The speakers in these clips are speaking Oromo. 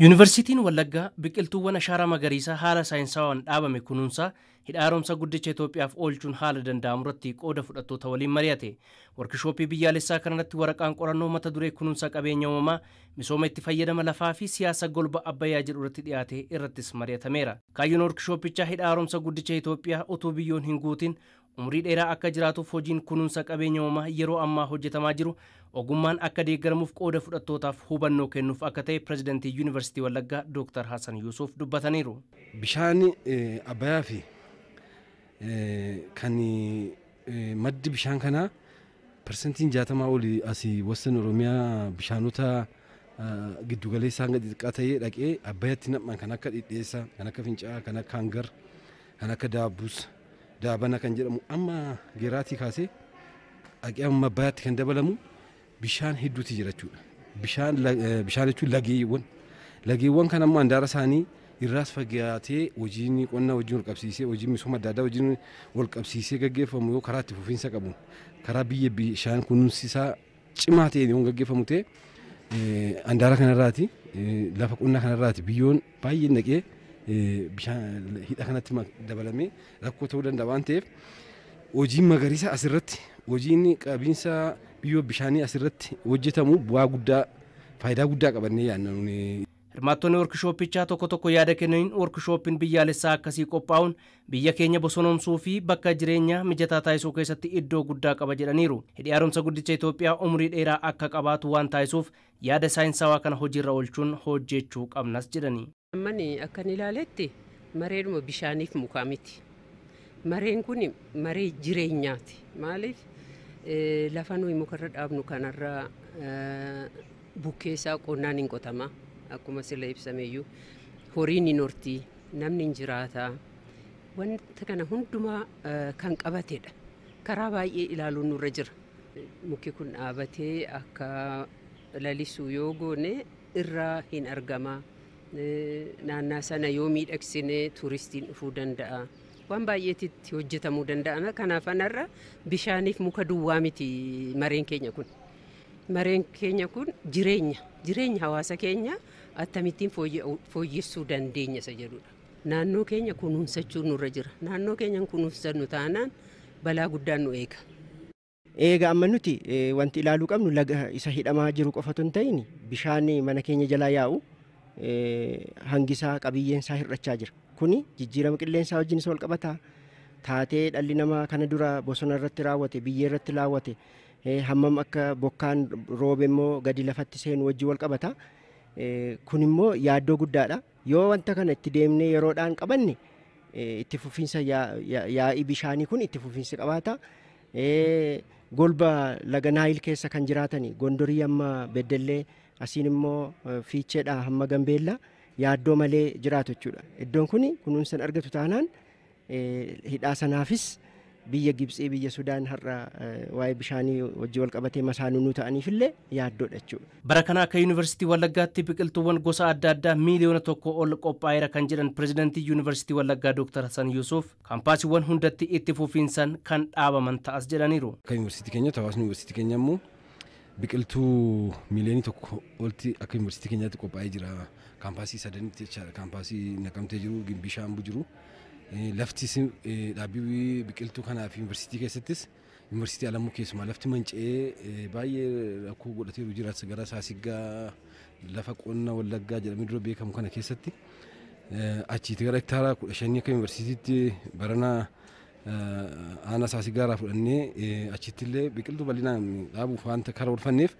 yuunivarsiitiin wallaggaa biqiltuuwwan ashaaraa magariisa haala saayinsaawaan dhaabame kunuunsa hidha haaromsa guddicha itoophiyaaf oolchuun haala danda'amu irratti qooda fudhattoota waliin mari'ate warkishooppii biyyaalessaa kanarratti waraqaan qorannoo mata duree kunuunsa qabeenya uumamaa misooma itti fayyadama lafaa fi siyaasa golba abbayyaa jedhu irratti dhiyaate irrattis mari'atameera kaayyoon warkishoopichaa hidha haaromsa guddicha itoophiyaa utuu biyyoon hin guutin umrii dheeraa akka jiraatuuf hojiin kunuunsa qabeenya uumamaa yeroo ammaa hojjetamaa jiru ogummaan akka deeggaramuuf qooda fudhattootaaf hubannoo kennuuf akka ta'e pirezidantii Yuunivarsiitii Wallaggaa Dooktar Hassan Yuusuf dubbataniiru. Bishaan Abbayyaa fi kan maddi bishaan kanaa parsantiin jaatamaa olii asii wasan Oromiyaa bishaanota giddugaleessaan gadi xiqqaa ta'ee dhaqee Abbayyaatti nam'an kan akka dhiidheessa kan akka fincaa'aa, kan akka hangar, kan akka daabbuus. daabana kan jedhamu amma geraatii kaasee dhaqee amma abbayaatti kan dabalamu bishaan hedduuti jira jechuudha. Eh, bishaan jechuun lageewwan. Lageewwan kan amma handaara isaanii irraas fagaatee hojiin qonna wajjin wal qabsiisee hojiin misooma adda addaa wajjin wal qabsiisee gaggeeffamu yoo karaa itti fufiinsa qabu karaa biyya bishaan kunuunsisaa cimaa ta'een yoo gaggeeffamu ta'e eh, handaara kanarraati eh, lafa qonnaa kanarraati biyyoon baay'een dhaqee bishaan hidha kanatti dabalame rakkoo ta'uu danda'a waan ta'eef hojiin magariisa asirratti hojiin qabiinsa biyyoo bishaanii asirratti hojjetamu bu'aa guddaa faayidaa guddaa qabannee yaadna hirmaattonni workishooppichaa tokko tokko yaada kennaniin workishooppiin biyyaalessaa akkasii qophaa'uun biyya keenya bosonoomsuu fi bakka jireenya mijataa taasisuu keessatti iddoo guddaa qaba jedhaniiru. Hidhi haaromsa guddicha Itoophiyaa umurii dheeraa akka qabaatu waan taasisuuf yaada saayinsawaa kana hojiirra oolchuun hojjechuu qabnas jedhani. Amman eh, akkan ilaaletti mareeduma bishaaniif mukaa miti. Mareen kun maree jireenyaati. Maaliif eh, lafa nuyi irra dhaabnu kanarraa eh, bukkeessaa qonnaan hin qotama. Akkuma sila ibsameeyyuu horiin hin horti namni hin jiraataa. Wanta kana hundumaa kan qabatedha. Karaa baay'ee ilaaluun nurra jira. Muki kun dhaabatee akka lalisuu yoo goone irraa hin argama. naannaa sana yoo miidhagsine tuuristiin dhufuu danda'a. Waan baay'eetitti hojjetamuu danda'a. Kanaaf anarra bishaaniif muka duwwaa miti mareen keenya kun. Mareen keenya kun jireenya hawaasa keenya akkamittiin fooyyessuu dandeenya isa jedhudha. Naannoo keenya kunuunsachuun nurra jira. Naannoo keenya kunuunsannu taanaan balaa guddaan nu eega. Eega amma nuti eh, wanti ilaaluu qabnu laga isa hidhamaa jiru qofa otoo hin ta'in bishaan mana keenya jalaa yaa'u Eh, hangisaa qabiyyeen isaa hir'achaa jira. Kuni jijjiirama qilleensaa wajjin isa wal qabata. Taatee dhalli namaa kana dura bosona irratti raawwate, biyyee irratti laawwate, eh, hammam akka bokkaan roobe immoo gadi lafatti seenu wajjin wal qabata. Eh, kun immoo yaaddoo guddaadha. Yoo wanta kana itti deemnee yeroodhaan qabanne itti fufiinsa yaa'ii bishaanii kun itti fufiinsa qabaata. Golba laga Naayil keessa kan jiraatan Gondorii amma Beddellee. asiin immoo fiicheedha hamma gambeella yaaddoo malee jiraatu jechuudha. Iddoon kuni kunuunsan argatu taanaan hidhaa sanaafis biyya gibsii biyya Sudaan har'a waa'ee bishaanii wajjii wal qabatee ta'aniif illee yaaddoodha jechuudha. Bara kana akka yuunivarsiitii Wallaggaatti biqiltuuwwan gosa adda addaa miiliyoona tokko ol qophaa'eera kan jedhan pirezidantii yuunivarsiitii Wallaggaa dooktar hasan Yuusuf kaampaasiiwwan hundatti itti fufiinsan kan dhaabaman ta'as jedhaniiru. Akka yuunivarsiitii keenya tawaasni yuunivarsiitii keenya immoo biqiltuu miiliyoonii tokko olti akka yuunivarsiitii keenyaatti qophaa'ee jira. Kaampaasii sadanitti jechaadha. Kaampaasii naqamtee jiru, gimbii shaambu jiru. Eh, Laftis eh, dhaabbii biqiltuu kanaaf yuunivarsiitii keessattis yuunivarsiitii alamuu keessumaa lafti manchee eh, baay'ee rakkoo godhateeru jira. Gara saasiggaa lafa qonna wallaggaa jedhamee dura beekamu kana keessatti achiiti gara hektaaraa kudha shanii akka yuunivarsiitiitti baranaa aanaa isaasii gaaraaf fudhannee achittillee biqiltuu bal'inaan dhaabuuf waanta karaa oolfanneef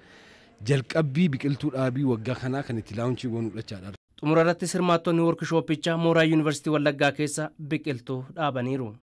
jalqabbii biqiltuu dhaabii waggaa kanaa kan itti laawunchii goonu fudhachaadha. Xumurarratti sirmaattonni workishooppichaa mooraa yuunivarsiitii Wallaggaa keessa biqiltuu dhaabaniiru.